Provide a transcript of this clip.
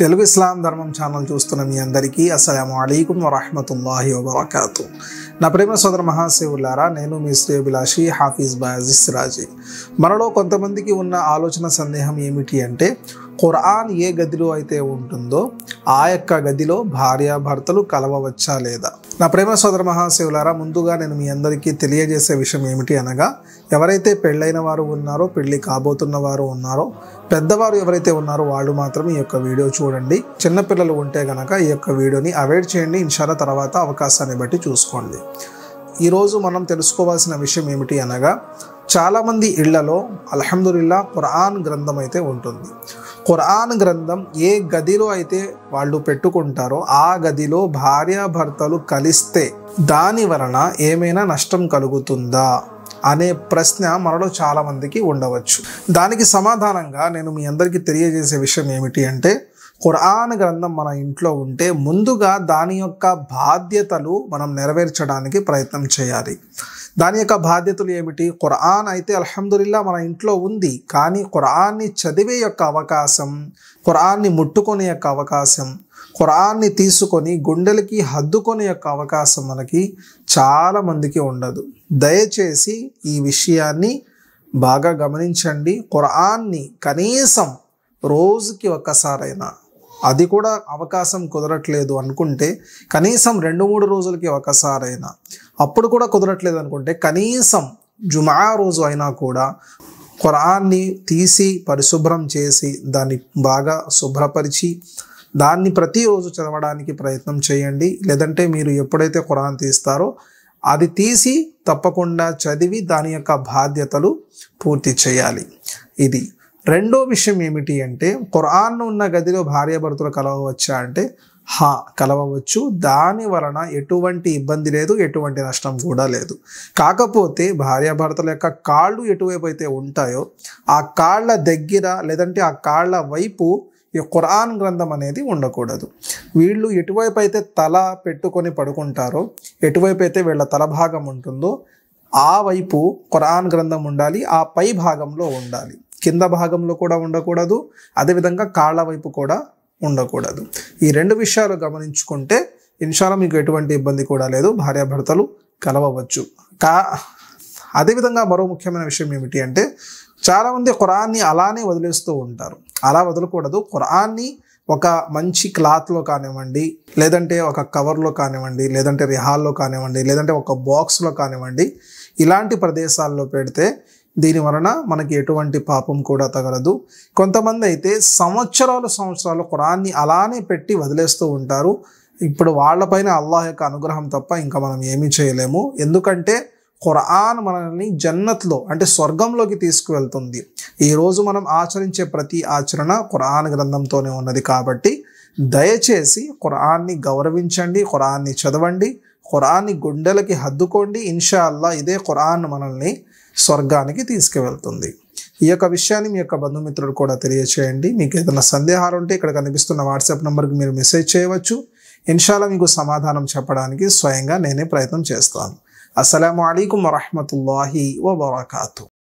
తెలుగు ఇస్లాం ధర్మం ఛానల్ చూస్తున్న మీ అందరికీ అస్సలం అయికం వరహమతుల్లాహి వబర్కాతు నా ప్రేమ సోదర మహాశివులారా నేను మీ అభిలాషి హాఫీజ్ బాజిస్ రాజీ మనలో కొంతమందికి ఉన్న ఆలోచన సందేహం ఏమిటి అంటే ఖురాన్ ఏ గదిలో అయితే ఉంటుందో ఆ యొక్క గదిలో భార్యాభర్తలు కలవవచ్చా లేదా నా ప్రేమ సోదర మహాశివులారా ముందుగా నేను మీ అందరికీ తెలియజేసే విషయం ఏమిటి అనగా ఎవరైతే పెళ్ళైన వారు ఉన్నారో పెళ్ళి కాబోతున్న వారు ఉన్నారో పెద్దవారు ఎవరైతే ఉన్నారో వాళ్ళు మాత్రం ఈ యొక్క వీడియో చూడండి చిన్నపిల్లలు ఉంటే గనక ఈ యొక్క వీడియోని అవాయిడ్ చేయండి ఇన్షాల తర్వాత అవకాశాన్ని బట్టి చూసుకోండి ఈరోజు మనం తెలుసుకోవాల్సిన విషయం ఏమిటి అనగా చాలామంది ఇళ్లలో అల్హమ్దుల్లా ఖురాన్ గ్రంథం అయితే ఉంటుంది ఖురాన్ గ్రంథం ఏ గదిలో అయితే వాళ్ళు పెట్టుకుంటారో ఆ గదిలో భార్యాభర్తలు కలిస్తే దాని వలన ఏమైనా నష్టం కలుగుతుందా అనే ప్రశ్న మనలో చాలామందికి ఉండవచ్చు దానికి సమాధానంగా నేను మీ అందరికీ తెలియజేసే విషయం ఏమిటి అంటే ఖురాన్ గ్రంథం మన ఇంట్లో ఉంటే ముందుగా దాని యొక్క బాధ్యతలు మనం నెరవేర్చడానికి ప్రయత్నం చేయాలి దాని యొక్క బాధ్యతలు ఏమిటి ఖురాన్ అయితే అల్హమ్దుల్లా మన ఇంట్లో ఉంది కానీ ఖురాన్ని చదివే యొక్క అవకాశం ఖురాన్ని ముట్టుకునే యొక్క అవకాశం ఖురాన్ని తీసుకొని గుండెలకి హద్దుకొని యొక్క అవకాశం మనకి చాలామందికి ఉండదు దయచేసి ఈ విషయాన్ని బాగా గమనించండి ఖురాన్ని కనీసం రోజుకి ఒక్కసారైనా అది కూడా అవకాశం కుదరట్లేదు అనుకుంటే కనీసం రెండు మూడు రోజులకి ఒకసారైనా అప్పుడు కూడా కుదరట్లేదు అనుకుంటే కనీసం జుమా రోజు అయినా కూడా ఖురాన్ని తీసి పరిశుభ్రం చేసి దాన్ని బాగా శుభ్రపరిచి దాన్ని ప్రతిరోజు చదవడానికి ప్రయత్నం చేయండి లేదంటే మీరు ఎప్పుడైతే ఖురాన్ తీస్తారో అది తీసి తప్పకుండా చదివి దాని యొక్క బాధ్యతలు పూర్తి చేయాలి ఇది రెండో విషయం ఏమిటి అంటే కురాన్ ఉన్న గదిలో భార్యాభర్తలు కలవవచ్చా అంటే హా కలవవచ్చు దాని వలన ఎటువంటి ఇబ్బంది లేదు ఎటువంటి నష్టం కూడా లేదు కాకపోతే భార్యాభర్తల యొక్క కాళ్ళు ఎటువైపు అయితే ఉంటాయో ఆ కాళ్ళ దగ్గర లేదంటే ఆ కాళ్ళ వైపు ఈ ఖురాన్ గ్రంథం అనేది ఉండకూడదు వీళ్ళు ఎటువైపు అయితే తల పెట్టుకొని పడుకుంటారో ఎటువైపు అయితే వీళ్ళ తల భాగం ఉంటుందో ఆ వైపు ఖురాన్ గ్రంథం ఉండాలి ఆ పై భాగంలో ఉండాలి కింద భాగంలో కూడా ఉండకూడదు అదేవిధంగా కాళ్ళ వైపు కూడా ఉండకూడదు ఈ రెండు విషయాలు గమనించుకుంటే ఇన్షాల్లో మీకు ఎటువంటి ఇబ్బంది కూడా లేదు భార్యాభర్తలు కలవవచ్చు కా అదేవిధంగా మరో ముఖ్యమైన విషయం ఏమిటి అంటే చాలామంది ఖురాన్ని అలానే వదిలేస్తూ ఉంటారు అలా వదలకూడదు ఖురాన్ని ఒక మంచి క్లాత్లో కానివ్వండి లేదంటే ఒక కవర్లో కానివ్వండి లేదంటే రిహాల్లో కానివ్వండి లేదంటే ఒక బాక్స్లో కానివ్వండి ఇలాంటి ప్రదేశాల్లో పెడితే దీని వలన మనకి ఎటువంటి పాపం కూడా తగలదు కొంతమంది అయితే సంవత్సరాలు సంవత్సరాలు కురాన్ని అలానే పెట్టి వదిలేస్తూ ఉంటారు ఇప్పుడు వాళ్ళపైన అల్లాహ్ యొక్క అనుగ్రహం తప్ప ఇంకా మనం ఏమీ చేయలేము ఎందుకంటే ఖురాన్ మనల్ని జన్నత్లో అంటే స్వర్గంలోకి తీసుకువెళ్తుంది ఈరోజు మనం ఆచరించే ప్రతి ఆచరణ ఖురాన్ గ్రంథంతోనే ఉన్నది కాబట్టి దయచేసి ఖురాన్ని గౌరవించండి ఖురాన్ని చదవండి ఖురాన్ని గుండెలకి హద్దుకోండి ఇన్షా అల్లా ఇదే ఖురాన్ మనల్ని స్వర్గానికి తీసుకువెళ్తుంది ఈ యొక్క విషయాన్ని మీ యొక్క బంధుమిత్రుడు కూడా తెలియచేయండి మీకు ఏదైనా సందేహాలు ఉంటే ఇక్కడ కనిపిస్తున్న వాట్సాప్ నెంబర్కి మీరు మెసేజ్ చేయవచ్చు ఇన్షాల్లా మీకు సమాధానం చెప్పడానికి స్వయంగా నేనే ప్రయత్నం చేస్తాను అస్సలం అయికు వరహమతుల్లాహి వబర్కాతు